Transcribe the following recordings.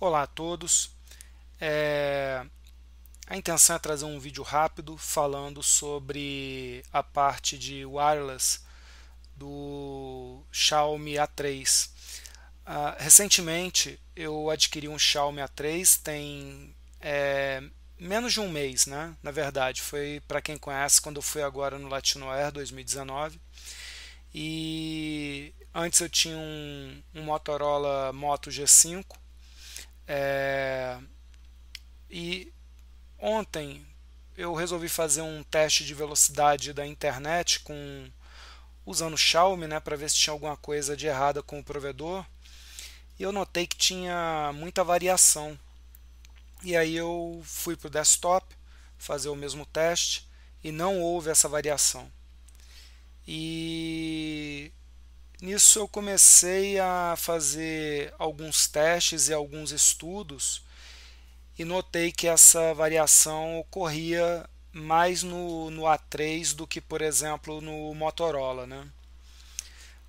Olá a todos. É... A intenção é trazer um vídeo rápido falando sobre a parte de wireless do Xiaomi A3. Ah, recentemente eu adquiri um Xiaomi A3, tem é, menos de um mês, né? Na verdade, foi para quem conhece quando eu fui agora no Latino Air 2019. E antes eu tinha um, um Motorola Moto G5 é, e ontem eu resolvi fazer um teste de velocidade da internet com usando o Xiaomi, né, para ver se tinha alguma coisa de errada com o provedor. E eu notei que tinha muita variação. E aí eu fui para o desktop fazer o mesmo teste e não houve essa variação. E Nisso eu comecei a fazer alguns testes e alguns estudos e notei que essa variação ocorria mais no, no A3 do que, por exemplo, no Motorola. Né?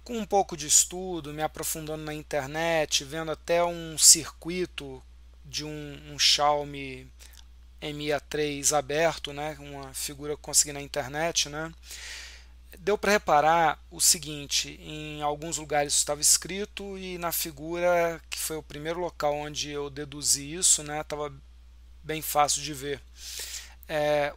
Com um pouco de estudo, me aprofundando na internet, vendo até um circuito de um, um Xiaomi MIA3 aberto, né? uma figura que consegui na internet, né? deu para reparar o seguinte: em alguns lugares estava escrito e na figura que foi o primeiro local onde eu deduzi isso, né, estava bem fácil de ver. É,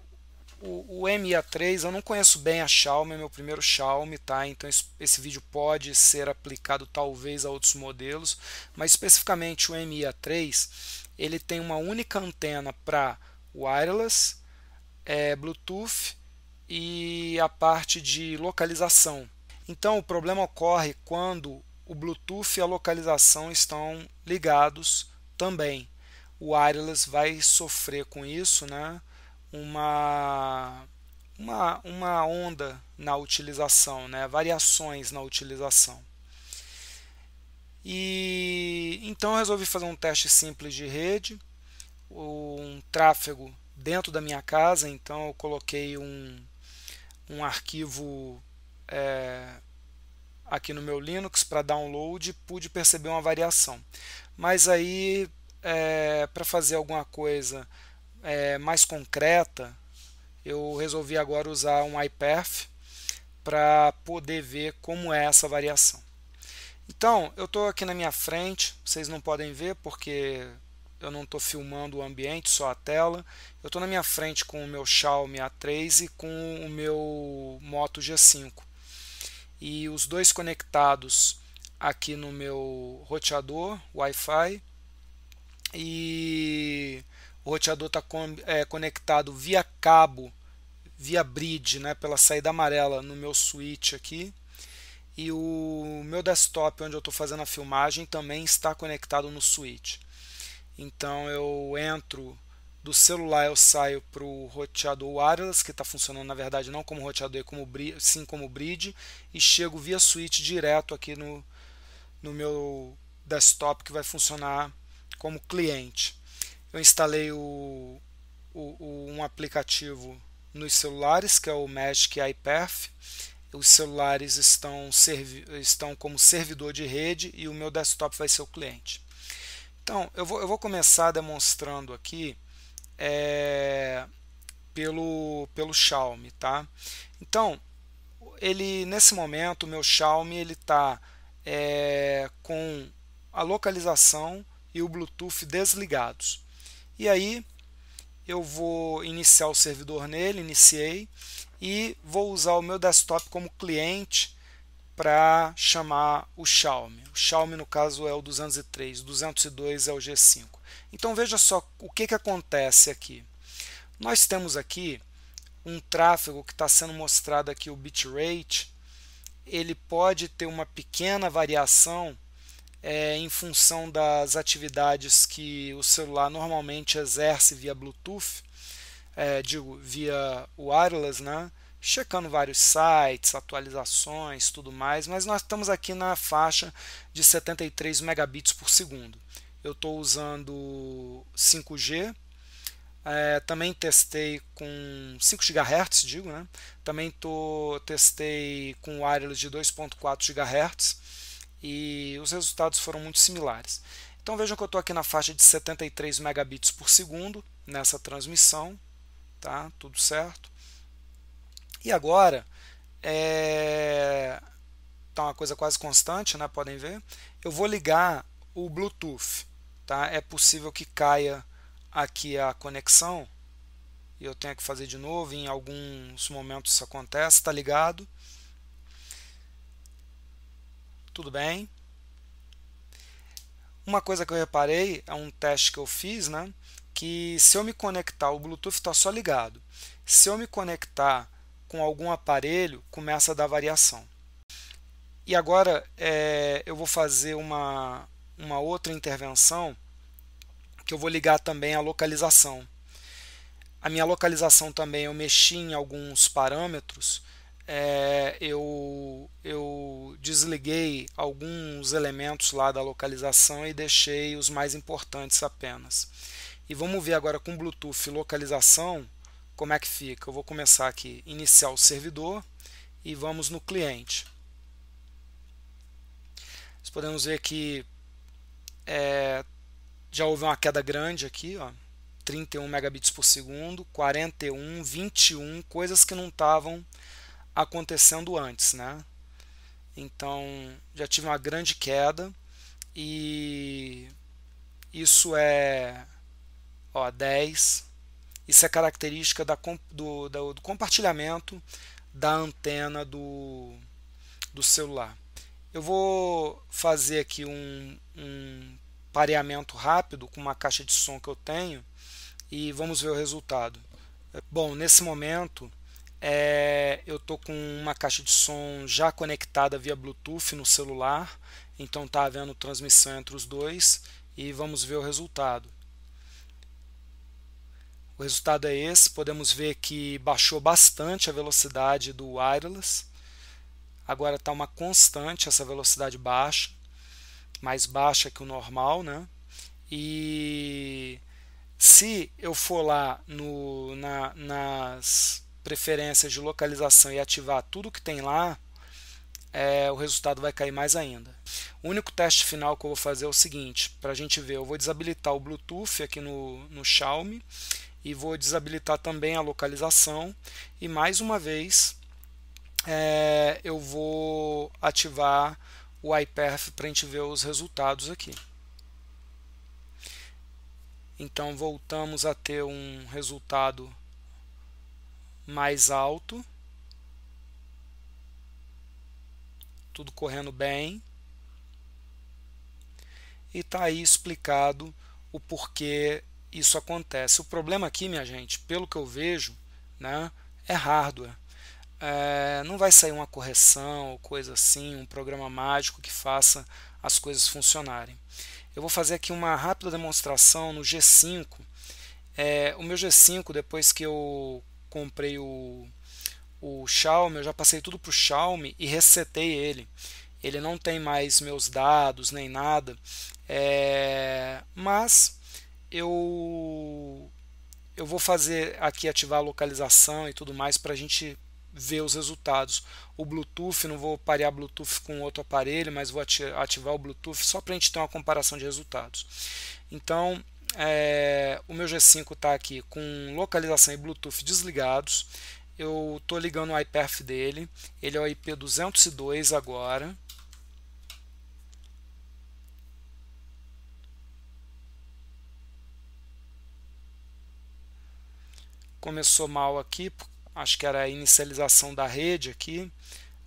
o, o MIA3 eu não conheço bem a Xiaomi, é meu primeiro Xiaomi, tá? Então esse, vídeo pode ser aplicado talvez a outros modelos, mas especificamente o MIA3 ele tem uma única antena para wireless, é, Bluetooth e a parte de localização. Então, o problema ocorre quando o Bluetooth e a localização estão ligados também. O wireless vai sofrer com isso, né? Uma uma, uma onda na utilização, né? variações na utilização. E então eu resolvi fazer um teste simples de rede, um tráfego dentro da minha casa, então eu coloquei um um arquivo é, aqui no meu Linux para download, e pude perceber uma variação. Mas aí, é, para fazer alguma coisa é, mais concreta, eu resolvi agora usar um iPath para poder ver como é essa variação. Então, eu estou aqui na minha frente, vocês não podem ver porque eu não estou filmando o ambiente, só a tela. Eu estou na minha frente com o meu Xiaomi A3 e com o meu Moto G5. E os dois conectados aqui no meu roteador Wi-Fi. E o roteador está é, conectado via cabo, via bridge, né, pela saída amarela no meu switch aqui. E o meu desktop, onde eu estou fazendo a filmagem, também está conectado no switch. Então eu entro do celular eu saio para o roteador wireless, que está funcionando na verdade não como roteador, é como, sim como bridge, e chego via switch direto aqui no, no meu desktop que vai funcionar como cliente. Eu instalei o, o, o um aplicativo nos celulares, que é o Magic iPerf. Os celulares estão, estão como servidor de rede e o meu desktop vai ser o cliente. Então, eu vou, eu vou começar demonstrando aqui é, pelo, pelo Xiaomi, tá? Então, ele nesse momento, o meu Xiaomi, ele está é, com a localização e o Bluetooth desligados. E aí, eu vou iniciar o servidor nele, iniciei, e vou usar o meu desktop como cliente para chamar o Xiaomi. O Xiaomi, no caso, é o 203, o 202 é o G5. Então veja só o que, que acontece aqui. Nós temos aqui um tráfego que está sendo mostrado aqui, o bitrate, ele pode ter uma pequena variação é, em função das atividades que o celular normalmente exerce via Bluetooth, é, digo, via wireless, né? checando vários sites, atualizações, tudo mais, mas nós estamos aqui na faixa de 73 megabits por segundo. Eu estou usando 5G, é, também testei com 5 GHz, digo, né? Também tô, testei com wireless de 2.4 GHz e os resultados foram muito similares. Então vejam que eu estou aqui na faixa de 73 megabits por segundo nessa transmissão, tá? Tudo certo. E agora, é, tá uma coisa quase constante, né? Podem ver. Eu vou ligar o Bluetooth, tá? É possível que caia aqui a conexão e eu tenha que fazer de novo. Em alguns momentos isso acontece, tá ligado? Tudo bem. Uma coisa que eu reparei é um teste que eu fiz, né? Que se eu me conectar, o Bluetooth está só ligado. Se eu me conectar com algum aparelho, começa a dar variação. E agora é, eu vou fazer uma, uma outra intervenção que eu vou ligar também à localização. A minha localização também eu mexi em alguns parâmetros, é, eu, eu desliguei alguns elementos lá da localização e deixei os mais importantes apenas. E vamos ver agora com Bluetooth localização como é que fica? Eu vou começar aqui, iniciar o servidor e vamos no cliente. Nós podemos ver que é, já houve uma queda grande aqui, ó, 31 megabits por segundo, 41, 21, coisas que não estavam acontecendo antes, né? Então já tive uma grande queda e isso é ó, 10, isso é característica da, do, do, do compartilhamento da antena do, do celular. Eu vou fazer aqui um, um pareamento rápido com uma caixa de som que eu tenho e vamos ver o resultado. Bom, nesse momento é, eu estou com uma caixa de som já conectada via Bluetooth no celular, então está havendo transmissão entre os dois e vamos ver o resultado. O resultado é esse, podemos ver que baixou bastante a velocidade do wireless. Agora está uma constante essa velocidade baixa, mais baixa que o normal, né? E se eu for lá no, na, nas preferências de localização e ativar tudo que tem lá, é, o resultado vai cair mais ainda. O único teste final que eu vou fazer é o seguinte, para a gente ver, eu vou desabilitar o Bluetooth aqui no, no Xiaomi e vou desabilitar também a localização e mais uma vez é, eu vou ativar o iPerf para a gente ver os resultados aqui. Então voltamos a ter um resultado mais alto, tudo correndo bem, e está aí explicado o porquê isso acontece. O problema aqui, minha gente, pelo que eu vejo, né, é hardware. É, não vai sair uma correção ou coisa assim, um programa mágico que faça as coisas funcionarem. Eu vou fazer aqui uma rápida demonstração no G5. É, o meu G5, depois que eu comprei o, o Xiaomi, eu já passei tudo para o Xiaomi e resetei ele. Ele não tem mais meus dados nem nada, é, mas eu eu vou fazer aqui ativar a localização e tudo mais para a gente ver os resultados. O Bluetooth, não vou parear Bluetooth com outro aparelho, mas vou ativar o Bluetooth só para a gente ter uma comparação de resultados. Então, é, o meu G5 está aqui com localização e Bluetooth desligados. Eu estou ligando o iPerf dele, ele é o IP202 agora. começou mal aqui, acho que era a inicialização da rede aqui,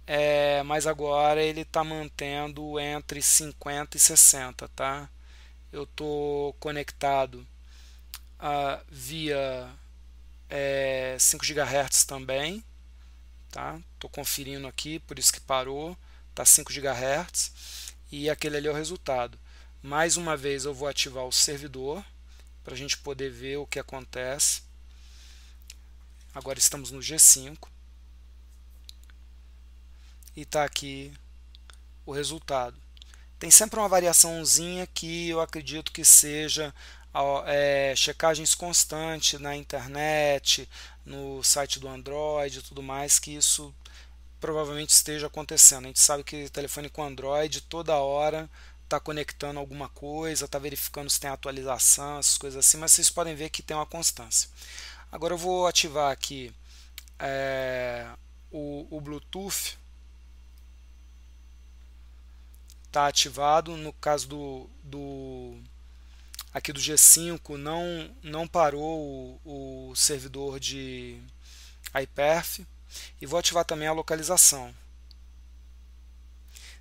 é, mas agora ele está mantendo entre 50 e 60, tá? Eu estou conectado ah, via é, 5 GHz também, tá? Estou conferindo aqui, por isso que parou, tá 5 GHz e aquele ali é o resultado. Mais uma vez eu vou ativar o servidor para a gente poder ver o que acontece. Agora estamos no G5. E está aqui o resultado. Tem sempre uma variaçãozinha que eu acredito que seja é, checagens constantes na internet, no site do Android e tudo mais, que isso provavelmente esteja acontecendo. A gente sabe que telefone com Android toda hora está conectando alguma coisa, está verificando se tem atualização, essas coisas assim, mas vocês podem ver que tem uma constância. Agora eu vou ativar aqui é, o, o Bluetooth. Está ativado. No caso do, do aqui do G5 não, não parou o, o servidor de iPerf. E vou ativar também a localização.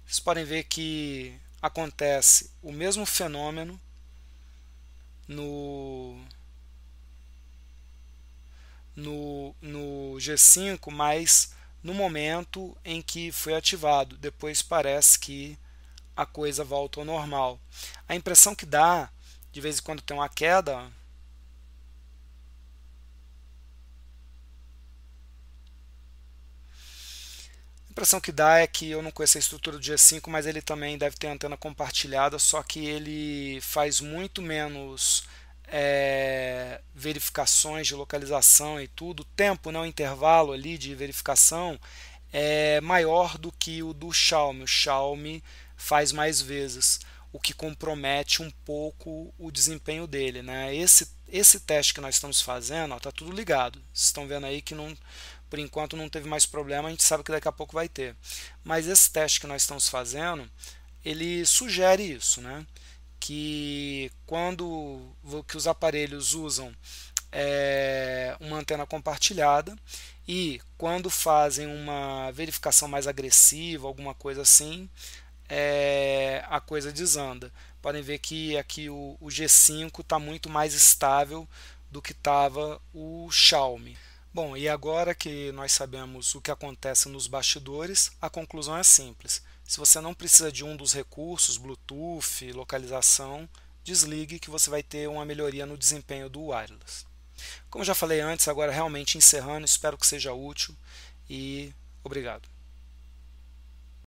Vocês podem ver que acontece o mesmo fenômeno no, no, no G5, mas no momento em que foi ativado. Depois parece que a coisa volta ao normal. A impressão que dá, de vez em quando tem uma queda, A impressão que dá é que eu não conheço a estrutura do G5, mas ele também deve ter antena compartilhada, só que ele faz muito menos é, verificações de localização e tudo, o tempo, né, o intervalo ali de verificação é maior do que o do Xiaomi. O Xiaomi faz mais vezes, o que compromete um pouco o desempenho dele. Né? Esse, esse teste que nós estamos fazendo está tudo ligado. Vocês estão vendo aí que não, por enquanto não teve mais problema, a gente sabe que daqui a pouco vai ter. Mas esse teste que nós estamos fazendo, ele sugere isso, né? que quando que os aparelhos usam é, uma antena compartilhada e quando fazem uma verificação mais agressiva, alguma coisa assim, é, a coisa desanda. Podem ver que aqui o, o G5 está muito mais estável do que estava o Xiaomi. Bom, e agora que nós sabemos o que acontece nos bastidores, a conclusão é simples. Se você não precisa de um dos recursos, Bluetooth, localização, desligue que você vai ter uma melhoria no desempenho do wireless. Como já falei antes, agora realmente encerrando, espero que seja útil e obrigado.